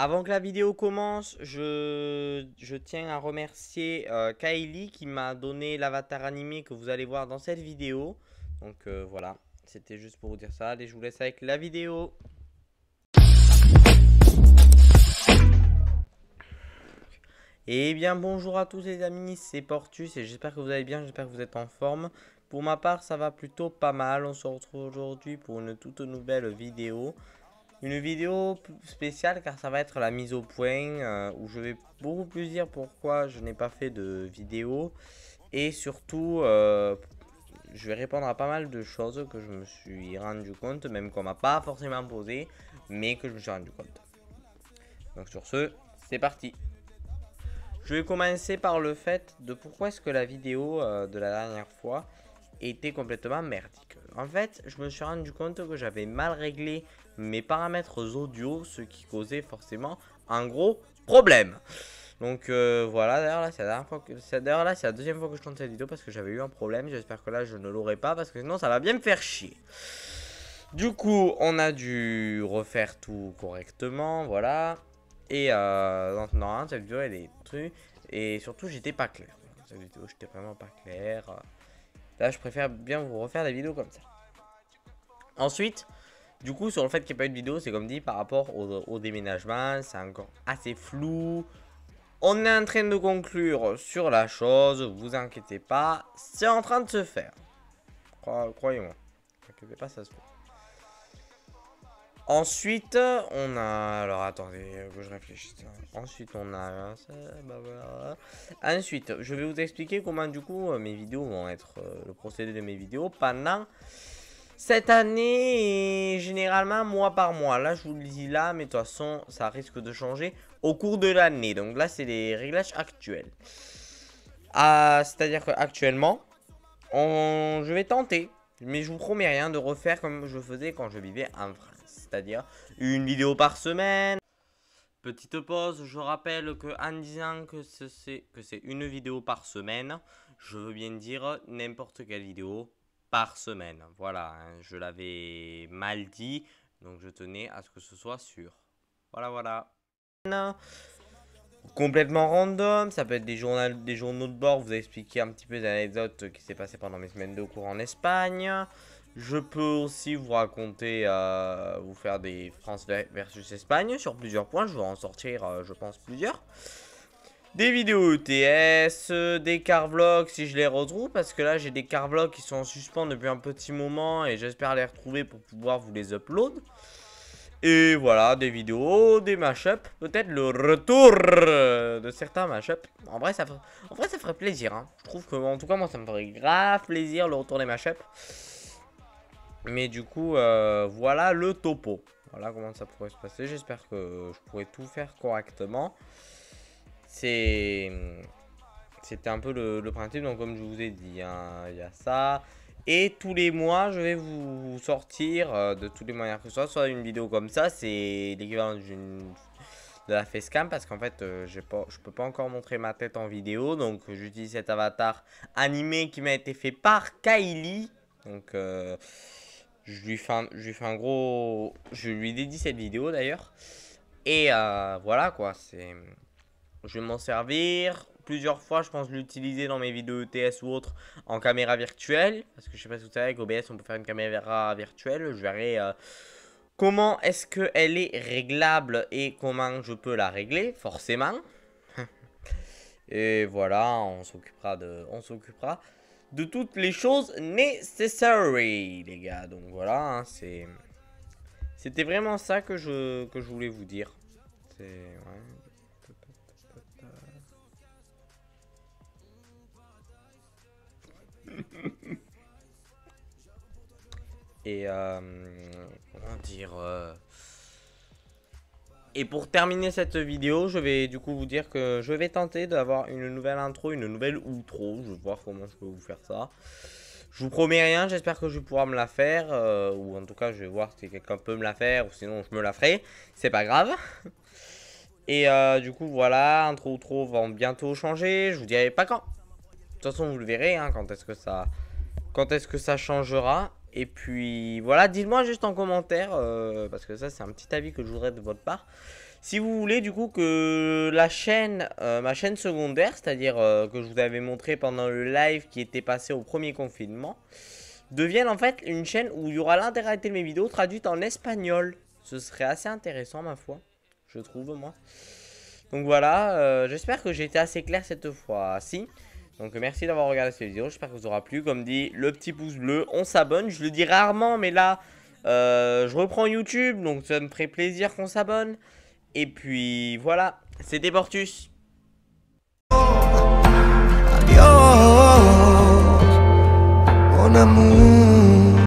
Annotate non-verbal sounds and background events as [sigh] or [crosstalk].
Avant que la vidéo commence, je, tiens à remercier euh, Kylie qui m'a donné l'avatar animé que vous allez voir dans cette vidéo. Donc euh, voilà, c'était juste pour vous dire ça. Allez, je vous laisse avec la vidéo. Et eh bien bonjour à tous les amis, c'est Portus et j'espère que vous allez bien, j'espère que vous êtes en forme. Pour ma part, ça va plutôt pas mal. On se retrouve aujourd'hui pour une toute nouvelle vidéo. Une vidéo spéciale car ça va être la mise au point euh, où je vais beaucoup plus dire pourquoi je n'ai pas fait de vidéo et surtout euh, je vais répondre à pas mal de choses que je me suis rendu compte même qu'on m'a pas forcément posé mais que je me suis rendu compte. Donc sur ce, c'est parti je vais commencer par le fait de pourquoi est-ce que la vidéo euh, de la dernière fois était complètement merdique. En fait, je me suis rendu compte que j'avais mal réglé mes paramètres audio, ce qui causait forcément un gros problème. Donc euh, voilà, d'ailleurs là c'est la, deuxième fois que je tente cette vidéo parce que j'avais eu un problème. J'espère que là je ne l'aurai pas parce que sinon ça va bien me faire chier. Du coup, on a dû refaire tout correctement, voilà. Et euh, non, cette vidéo elle est true et surtout j'étais pas clair. Cette vidéo j'étais vraiment pas clair. Là, je préfère bien vous refaire la vidéo comme ça. Ensuite, du coup, sur le fait qu'il n'y ait pas eu de vidéo, c'est comme dit par rapport au, déménagement, c'est encore assez flou. On est en train de conclure sur la chose, vous inquiétez pas, c'est en train de se faire. Croyez-moi, ne vous inquiétez pas, ça se fait. Ensuite, on a... Alors, attendez, que je réfléchisse. Ensuite, on a... Bah, Ensuite, je vais vous expliquer comment, du coup, mes vidéos vont être... Euh, le procédé de mes vidéos pendant... Cette année, et généralement, mois par mois. Là, je vous le dis là, mais de toute façon, ça risque de changer au cours de l'année. Donc là, c'est les réglages actuels. Ah, c'est-à-dire qu'actuellement, on... je vais tenter mais je vous promets rien de refaire comme je faisais quand je vivais en France. C'est-à-dire une vidéo par semaine. Petite pause, je rappelle que en disant que c'est une vidéo par semaine, je veux bien dire n'importe quelle vidéo par semaine. Voilà, hein, je l'avais mal dit, donc je tenais à ce que ce soit sûr. Voilà, voilà complètement random, ça peut être des, journaux, des journaux de bord, vous expliquer un petit peu des anecdotes qui s'est passé pendant mes semaines de cours en Espagne. Je peux aussi vous raconter, euh, vous faire des France versus Espagne sur plusieurs points, je vais en sortir, euh, je pense, plusieurs. Des vidéos ETS, euh, des des carvlogs si je les retrouve, parce que là j'ai des carvlogs qui sont en suspens depuis un petit moment et j'espère les retrouver pour pouvoir vous les upload. Et voilà, des vidéos, des mashups, peut-être le retour euh, de certains mashups. En vrai, ça, en vrai, ça ferait plaisir. Hein. Je trouve que, en tout cas, moi, ça me ferait grave plaisir le retour des mashups. Mais du coup, euh, voilà le topo. Voilà comment ça pourrait se passer. J'espère que je pourrais tout faire correctement. C'est... C'était un peu le, principe. Donc, comme je vous ai dit, hein, il y a ça. Et tous les mois, je vais vous sortir euh, de tous les moyens que ce soit, soit une vidéo comme ça, c'est l'équivalent d'une de la facecam parce qu'en fait euh, j'ai je peux pas encore montrer ma tête en vidéo donc euh, j'utilise cet avatar animé qui m'a été fait par Kylie donc je lui fais un, gros je lui dédie cette vidéo d'ailleurs et voilà quoi c'est je vais m'en servir plusieurs fois, je pense, l'utiliser dans mes vidéos ETS ou autres en caméra virtuelle. Parce que je sais pas si vous savez OBS on peut faire une caméra virtuelle. Je verrai euh, comment est-ce qu'elle est réglable et comment je peux la régler, forcément. [laughs] et voilà, on s'occupera de... On s'occupera de toutes les choses nécessaires, les gars. Donc voilà, hein, c'est... C'était vraiment ça que je, que je voulais vous dire. C'est... [laughs] Et euh, dire euh, et pour terminer cette vidéo, je vais du coup vous dire que je vais tenter d'avoir une nouvelle intro, une nouvelle outro. Je vais voir comment je peux vous faire ça. Je vous promets rien, j'espère que je vais pouvoir me la faire. Euh, ou en tout cas, je vais voir si quelqu'un peut me la faire. Ou sinon, je me la ferai. C'est pas grave. [laughs] Et du coup, voilà, intro, outro vont bientôt changer. Je vous dirai pas quand. De toute façon, vous le verrez hein, quand est-ce que ça quand est-ce que ça changera. Et puis voilà, dites-moi juste en commentaire, euh, parce que ça c'est un petit avis que je voudrais de votre part. Si vous voulez du coup que la chaîne, euh, ma chaîne secondaire, c'est-à-dire euh, que je vous avais montré pendant le live qui était passé au premier confinement, devienne en fait une chaîne où il y aura l'intégralité de mes vidéos traduites en espagnol. Ce serait assez intéressant ma foi, je trouve moi. Donc voilà, j'espère que j'ai été assez clair cette fois-ci. Donc merci d'avoir regardé cette vidéo, j'espère que vous aura plu. Comme dit, le petit pouce bleu, on s'abonne. Je le dis rarement, mais là, euh, je reprends YouTube, donc ça me ferait plaisir qu'on s'abonne. Et puis voilà, c'était Portus.